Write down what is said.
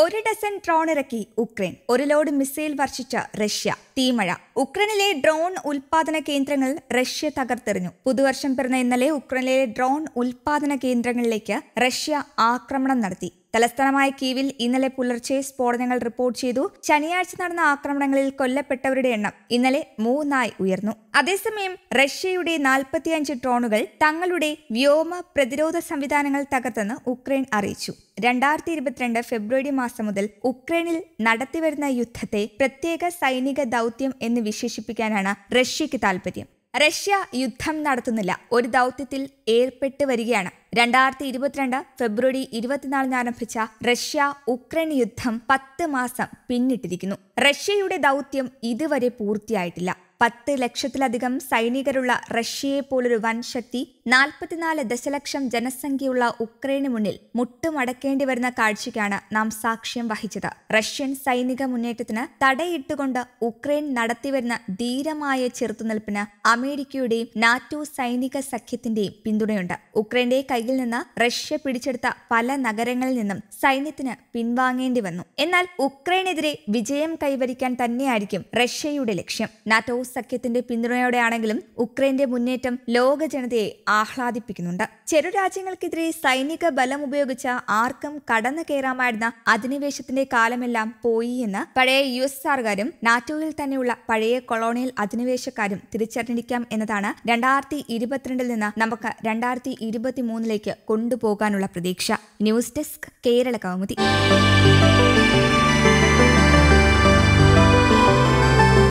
ഒരു dozen drone ഇറക്കി Ukraine ഒരു ലോഡ് മിസൈൽ വർഷിച്ച റഷ്യ തീമഴ ഉക്രൈനിലെ ഡ്രോൺ ഉൽപാദന കേന്ദ്രങ്ങൾ റഷ്യ തകർത്തെറിഞ്ഞു പുതുവർഷം പിറന്ന ഇന്നലെ ഉക്രൈനിലെ ഡ്രോൺ ഉൽപാദന കേന്ദ്രങ്ങളിലേക്ക് റഷ്യ ആക്രമണം നടത്തി തലസ്ഥാനമായ കീവിൽ ഇന്നലെ പുലർച്ചെ സ്ഫോടനങ്ങൾ റിപ്പോർട്ട് ചെയ്തു ശനിയാഴ്ച നടന്ന ആക്രമണങ്ങളിൽ കൊല്ലപ്പെട്ടവരുടെ എണ്ണം ഇന്നലെ മൂന്നായി ഉയർന്നു അതേസമയം റഷ്യയുടെ നാൽപ്പത്തിയഞ്ച് ഡ്രോണുകൾ തങ്ങളുടെ വ്യോമ പ്രതിരോധ സംവിധാനങ്ങൾ തകർത്തെന്ന് ഉക്രൈൻ അറിയിച്ചു രണ്ടായിരത്തി ഇരുപത്തിരണ്ട് ഫെബ്രുവരി മാസം മുതൽ ഉക്രൈനിൽ നടത്തിവരുന്ന യുദ്ധത്തെ പ്രത്യേക സൈനിക ദൗത്യം എന്ന് വിശേഷിപ്പിക്കാനാണ് റഷ്യയ്ക്ക് താൽപര്യം റഷ്യ യുദ്ധം നടത്തുന്നില്ല ഒരു ദൗത്യത്തിൽ ഏർപ്പെട്ടു വരികയാണ് രണ്ടായിരത്തി ഇരുപത്തിരണ്ട് ഫെബ്രുവരി ഇരുപത്തിനാലിന് ആരംഭിച്ച റഷ്യ ഉക്രൈൻ യുദ്ധം പത്ത് മാസം പിന്നിട്ടിരിക്കുന്നു റഷ്യയുടെ ദൗത്യം ഇതുവരെ പൂർത്തിയായിട്ടില്ല പത്ത് ലക്ഷത്തിലധികം സൈനികരുള്ള റഷ്യയെ വൻ ശക്തി നാൽപ്പത്തിനാല് ദശലക്ഷം ജനസംഖ്യയുള്ള ഉക്രൈന് മുന്നിൽ മുട്ടുമടക്കേണ്ടി വരുന്ന കാഴ്ചയ്ക്കാണ് നാം സാക്ഷ്യം വഹിച്ചത് റഷ്യൻ സൈനിക മുന്നേറ്റത്തിന് തടയിട്ടുകൊണ്ട് ഉക്രൈൻ നടത്തിവരുന്ന ധീരമായ ചെറുത്തുനിൽപ്പിന് അമേരിക്കയുടെയും നാറ്റോ സൈനിക സഖ്യത്തിന്റെയും പിന്തുണയുണ്ട് ഉക്രൈന്റെ കയ്യിൽ നിന്ന് റഷ്യ പിടിച്ചെടുത്ത പല നഗരങ്ങളിൽ നിന്നും സൈന്യത്തിന് പിൻവാങ്ങേണ്ടി വന്നു എന്നാൽ ഉക്രൈനെതിരെ വിജയം കൈവരിക്കാൻ തന്നെയായിരിക്കും റഷ്യയുടെ ലക്ഷ്യം നാറ്റോ സഖ്യത്തിന്റെ പിന്തുണയോടെയാണെങ്കിലും ഉക്രൈന്റെ മുന്നേറ്റം ലോക ജനതയെ ആഹ്ലാദിപ്പിക്കുന്നുണ്ട് ചെറു രാജ്യങ്ങൾക്കെതിരെ സൈനിക ബലം ഉപയോഗിച്ച ആർക്കും കടന്നു കയറാമായിരുന്ന അധിനിവേശത്തിന്റെ കാലമെല്ലാം പോയി എന്ന് പഴയ യു സർക്കാരും നാറ്റോയിൽ തന്നെയുള്ള പഴയ കൊളോണിയൽ അധിനിവേശക്കാരും തിരിച്ചറിഞ്ഞിരിക്കാം എന്നതാണ് രണ്ടായിരത്തി ഇരുപത്തിരണ്ടിൽ നിന്ന് നമുക്ക് രണ്ടായിരത്തി മൂന്നിലേക്ക് കൊണ്ടുപോകാനുള്ള പ്രതീക്ഷ ന്യൂസ് ഡെസ്ക് കേരള കൗമുദി